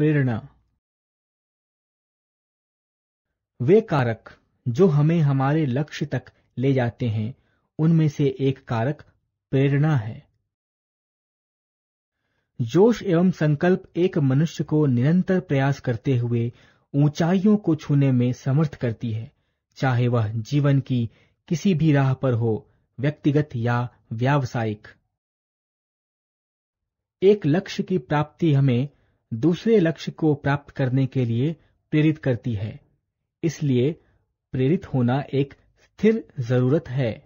प्रेरणा वे कारक जो हमें हमारे लक्ष्य तक ले जाते हैं उनमें से एक कारक प्रेरणा है जोश एवं संकल्प एक मनुष्य को निरंतर प्रयास करते हुए ऊंचाइयों को छूने में समर्थ करती है चाहे वह जीवन की किसी भी राह पर हो व्यक्तिगत या व्यावसायिक एक लक्ष्य की प्राप्ति हमें दूसरे लक्ष्य को प्राप्त करने के लिए प्रेरित करती है इसलिए प्रेरित होना एक स्थिर जरूरत है